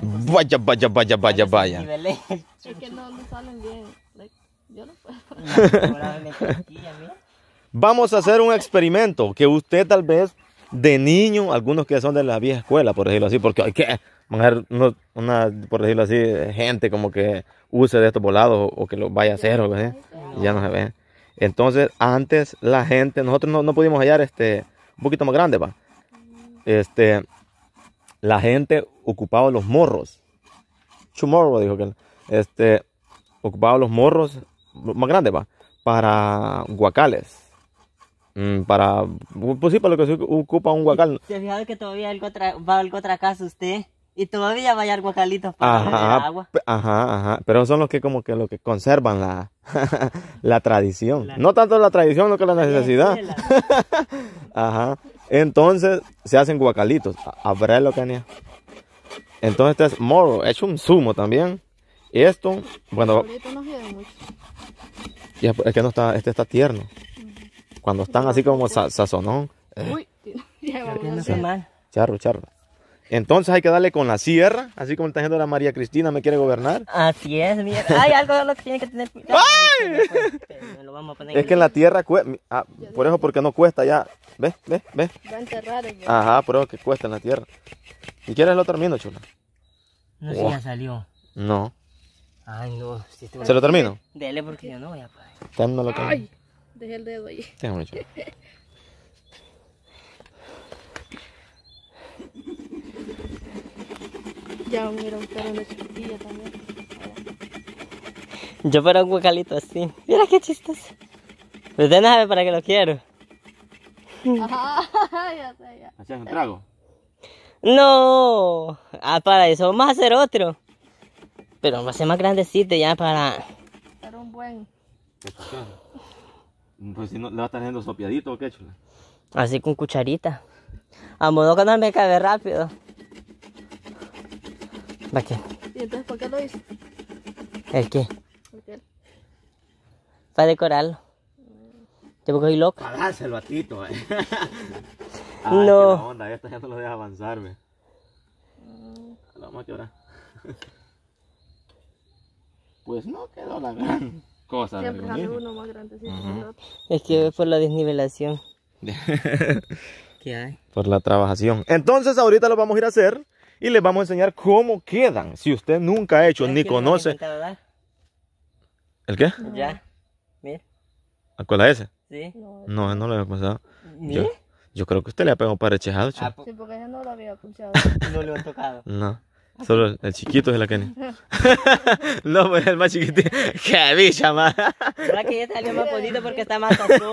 Vaya, vaya, vaya, vaya, vaya. que no, salen bien. yo no puedo. Vamos a hacer un experimento que usted tal vez de niño, algunos que son de la vieja escuela, por decirlo así, porque hay que una, por decirlo así, gente como que use de estos volados o que lo vaya a hacer o ya no se ve. Entonces, antes la gente, nosotros no, no pudimos hallar este un poquito más grande, va. Este, la gente ocupaba los morros. Chumorro dijo que este, ocupaba los morros más grandes, va, para guacales. Mm, para, pues sí, para lo que se ocupa un guacal. ¿Se fijado que todavía va a algo otra casa usted? Y todavía va a ir guacalitos para ajá, agua. Ajá, ajá. Pero son los que como que lo que conservan la, la tradición. no tanto la tradición, lo que la necesidad. ajá. Entonces se hacen guacalitos. Habrá lo que Entonces este es moro, hecho un zumo también. Y Esto, bueno. es que no está, este está tierno. Cuando están así como sazonón. Eh. Uy, ya charro, charro. Entonces hay que darle con la sierra, así como está haciendo la María Cristina, me quiere gobernar. Así es, mira. Hay algo de lo que tiene que tener Ay. Pues, es que en la tierra, ah, por eso porque no cuesta ya. ¿Ves? ¿Ves? ¿Ves? Va a enterrar el Ajá, por eso que cuesta en la tierra. ¿Y quieres lo termino, chula? No, sé, si ya oh. salió. No. Ay, no. Este ¿Se lo termino? Dele porque yo no voy a poder. Ay, dejé el dedo ahí. Tengo chula. Ya un pero de chiquilla también. Yo para un huecalito así. Mira qué chistoso. Usted pues no sabe para que lo quiero. ya ya. ¿Hacías un trago? No. Ah, para eso vamos a hacer otro. Pero va a ser más grandecito ya para... Para un buen... Pues, pues si no, le va a estar haciendo sopiadito o qué chula. Así con cucharita. A modo que no me cabe rápido. ¿La qué? ¿Y entonces por qué lo hizo? ¿El qué? ¿El qué? Para decorarlo. Te voy a loco. Para dárselo a Tito, eh. Ay, no. onda, esta gente no lo deja avanzarme. Lo vamos a llorar. pues no quedó la gran cosa. Siempre sale ¿eh? uno más grande Es que es por la desnivelación. ¿Qué hay? Por la trabajación. Entonces ahorita lo vamos a ir a hacer y les vamos a enseñar cómo quedan. Si usted nunca ha hecho ni conoce. ¿El qué? Ya. Mira. ¿Cuál ese? Sí. No, no lo había pasado Yo, yo creo que usted le ha pegado para echejado. Ah, sí, porque yo no lo había escuchado. no le había tocado. No. Solo el chiquito es la que No, pues el más chiquitito. ¡Qué bicha, más! ¿Verdad que ya salió más bonito porque está más azul? No,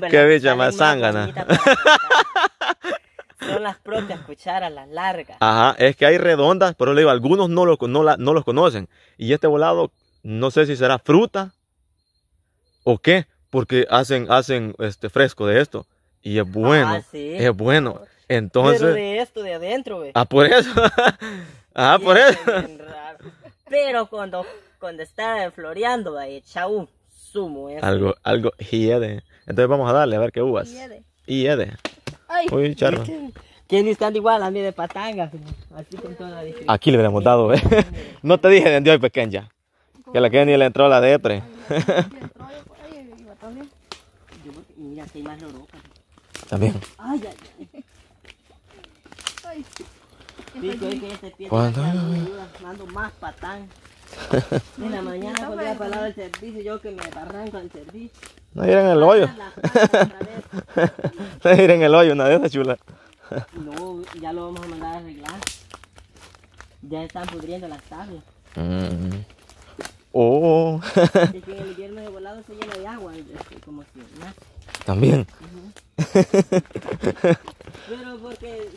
pero ¡Qué bicha, más sangana escuchar a la larga. Ajá, es que hay redondas, pero le digo, algunos no, lo, no, la, no los conocen. Y este volado, no sé si será fruta o qué, porque hacen, hacen este fresco de esto. Y es ah, bueno. Es bueno. Entonces. Pero de esto de adentro, Ah, por eso. ah, por eso. Pero cuando, cuando está floreando, ahí, chau, sumo. Algo, algo hiede. Entonces vamos a darle a ver qué uvas. Hiede. Hiede. Ay, Uy, que ni están igual a mí de patanga. Así con toda Aquí le hubiéramos dado, ¿eh? No te dije de Dios pequeña. Que la que ni le entró la de tres. Mira, que hay más También. Ay, ay, ay. Cuando mando más patán. En la mañana voy a parar el servicio, yo que me arranco el servicio. No ir en el hoyo. No ir en el hoyo, una de esas chulas. No, ya lo vamos a mandar a arreglar. Ya están pudriendo las tablas. Mm. Oh. es que el invierno de volado se llena de agua, este, como si nada. También. Pero porque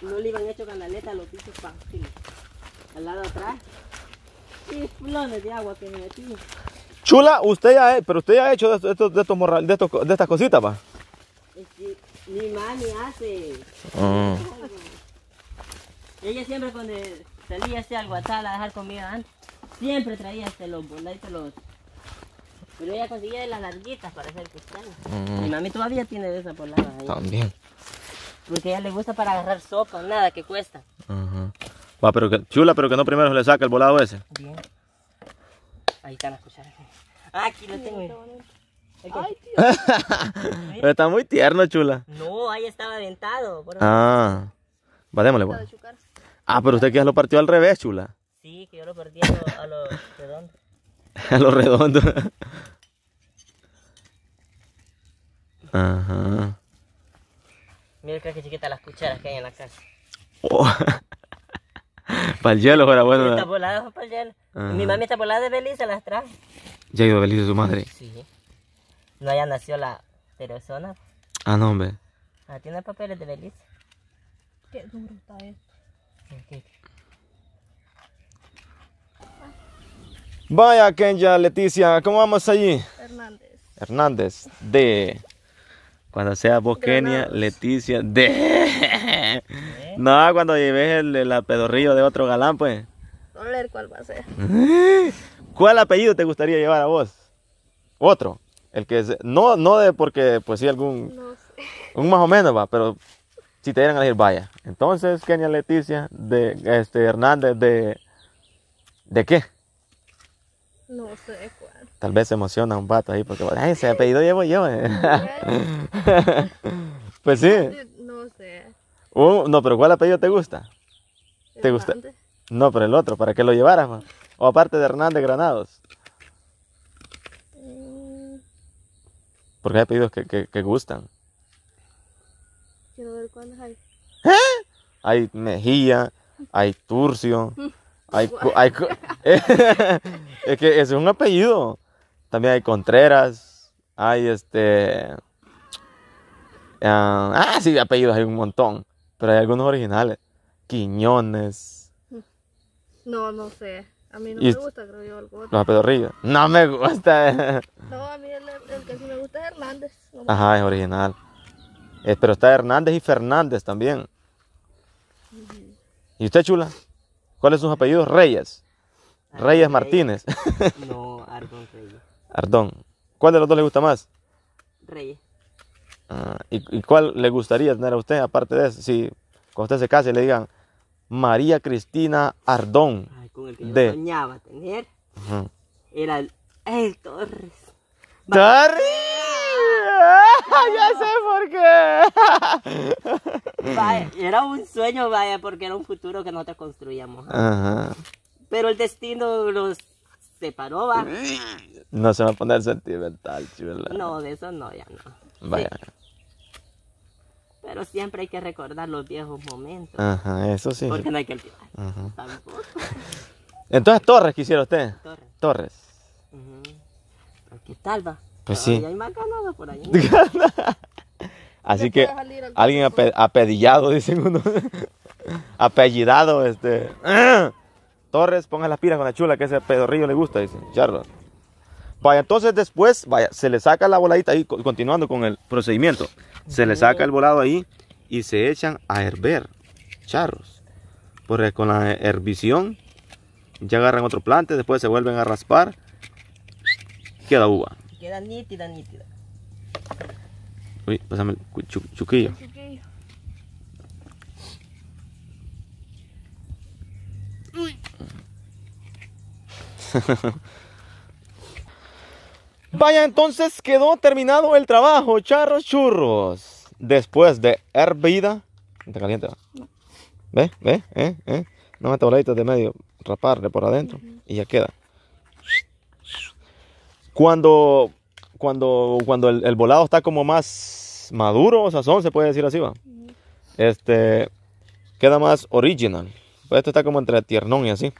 no le iban hecho canaleta a los pisos fáciles. Al lado atrás. Y flones de agua que me metí. Chula, usted ya, eh, pero usted ya ha hecho de estos, de estas cositas, pa. Mi mami hace. Ah. Ella siempre cuando salía este al guatal a dejar comida antes, siempre traía este los bondaditos los. Pero ella conseguía de las larguitas para hacer cristianas. Mm. Mi mami todavía tiene de esa por ahí. También. Porque a ella le gusta para agarrar sopa, nada que cuesta. Va, pero que, chula, pero que no primero se le saca el volado ese. Ahí están las cucharas. aquí lo tengo. Ay, tío. Pero está muy tierno, chula. No, ahí estaba aventado. ah, va, démosle, pues. Ah, pero usted que lo partió al revés, chula. Sí, que yo lo perdí a lo, redondo. a lo redondo. Ajá. Mira, creo que chiquita las cucharas que hay en la casa. Oh. para el hielo, fuera bueno. hielo. Mi mami está volada de Belice, las trae. ¿Ya iba ido de Belice su madre? Sí no haya nacido la persona. Ah, no, hombre. Ah, tiene papeles de Belice. Qué duro está esto. Vaya, Kenya, Leticia, ¿cómo vamos allí? Hernández. Hernández, de. Cuando sea vos, Kenia, Leticia, de. ¿Eh? No, cuando lleves el, el apedorrillo de otro galán, pues. No leer cuál va a ser. ¿Cuál apellido te gustaría llevar a vos? Otro. El que no, no de porque, pues sí, algún. Un más o menos va, pero si te dieran a decir, vaya. Entonces, Kenia Leticia de este Hernández de. ¿De qué? No sé cuál. Tal vez se emociona un vato ahí porque, ese apellido llevo yo. Eh. pues sí. No, sé. no, pero ¿cuál apellido te gusta? ¿Te gusta? No, pero el otro, para que lo llevaras, O aparte de Hernández Granados. Porque hay apellidos que, que, gustan. Quiero ver cuándo hay. ¿Eh? Hay Mejía, hay Turcio, hay... hay es que es un apellido. También hay Contreras, hay este... Ah, ah, sí, apellidos hay un montón, pero hay algunos originales. Quiñones. No, no sé. A mí no me gusta, creo yo, algo. Los apedorrillos. No me gusta. No, a mí Ajá, es original. Eh, pero está Hernández y Fernández también. ¿Y usted, Chula? ¿Cuáles son sus apellidos? Reyes. Reyes Martínez. No, Ardón Reyes. Ardón. ¿Cuál de los dos le gusta más? Reyes. Ah, ¿y, cuál le gustaría tener a usted, aparte de eso? Si cuando usted se case le digan María Cristina Ardón. Ay, con el que de... yo soñaba tener. Era el, el Torres. ¡Torres! ya sé por qué. era un sueño, vaya, porque era un futuro que nosotros construíamos. Ajá. Pero el destino los separó, va. No se va a poner sentimental, chula. No, de eso no, ya no. Vaya. Pero siempre hay que recordar los viejos momentos. Ajá, eso sí. Porque no hay que olvidar. Ajá. Entonces, Torres quisiera usted. Torres. Torres. ¿Qué tal, va? Pues sí. Así que alguien apedillado, dicen uno. Apellidado, este. Torres, ponga las pilas con la chula, que ese pedorrillo le gusta, Dicen Charla. Vaya, entonces después, vaya, se le saca la voladita ahí, continuando con el procedimiento. Se le saca el volado ahí y se echan a herber. charros. Porque con la hervisión ya agarran otro plante, después se vuelven a raspar. Queda uva. Queda nítida, nítida. Uy, pásame el chuquillo. chuquillo. Uy. Vaya, entonces quedó terminado el trabajo, charros churros. Después de hervida. No caliente, no. ¿Ve? ¿Ve? ¿Eh? ¿Eh? No bolitas de medio, raparle por adentro y ya queda. Cuando, cuando, cuando el, volado está como más maduro o sazón, se puede decir así, va. Este, queda más original. Pues esto está como entre tiernón y así.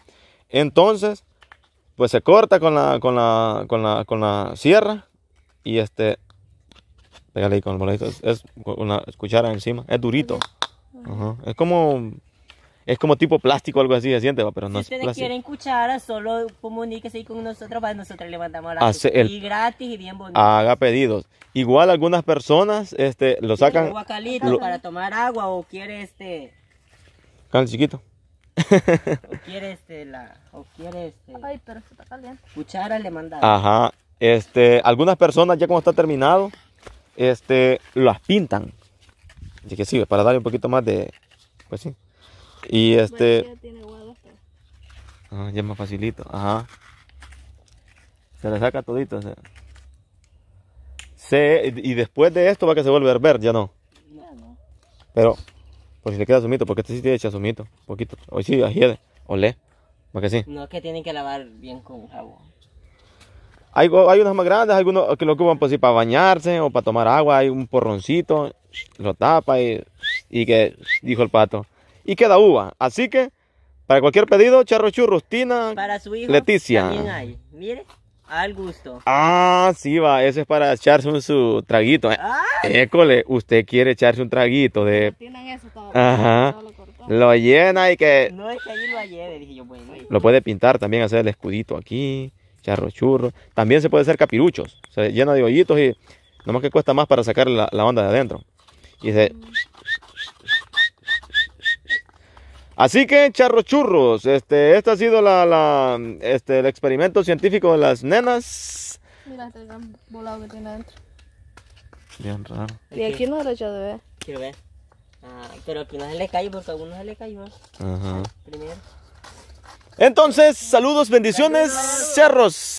Entonces, pues se corta con la, con la, con la, con la sierra y este, pégale ahí con el boladito, es, una cuchara encima, es durito. Es como es como tipo plástico algo así, se siente, pero no si es ustedes quieren cuchara solo comuníquese con nosotros para nosotros le mandamos la Y gratis y bien bonito. Haga pedidos. Igual algunas personas este, lo sacan... Aguacalito para tomar agua o quiere este... Cal chiquito. o quiere este la... O quiere este... Ay, pero se está caliente. Cuchara le manda Ajá. Este, algunas personas ya como está terminado, este, las pintan. Así que sí, para darle un poquito más de... Pues sí. Y este... Ah, ya es más facilito, ajá. Se le saca todito. y después de esto va que se vuelve a ver, ya no. Ya no. Pero, por pues si le queda sumito, porque este sí tiene chasumito, un poquito. Hoy sí, ajiede, olé, va sí. No, es que tienen que lavar bien con jabón. Hay, hay, unas más grandes, algunos que lo ocupan pues, sí, para bañarse o para tomar agua, hay un porroncito, lo tapa y que dijo el pato, y queda uva. Así que, para cualquier pedido, Charro Churros, Tina, para su hijo, Leticia. También Mire, al gusto. Ah, sí, va, eso es para echarse un, su traguito. ¿eh? Ah. École, usted quiere echarse un traguito de... lo, llena y que... No, es que ahí lo dije yo, bueno. Lo puede pintar también, hacer el escudito aquí, charro churro. También se puede hacer capiruchos, se llena de hoyitos y... Nomás que cuesta más para sacar la, la onda de adentro. Y se... Así que, charrochurros, este, este ha sido la, la, este, el experimento científico de las nenas. Mira este gran volado que tiene adentro. Bien raro. Y aquí no lo echado, ver? Quiero ver. Ah, pero aquí no se le cae, porque a uno se le cayó. Ajá. Primero. Entonces, saludos, bendiciones, cerros.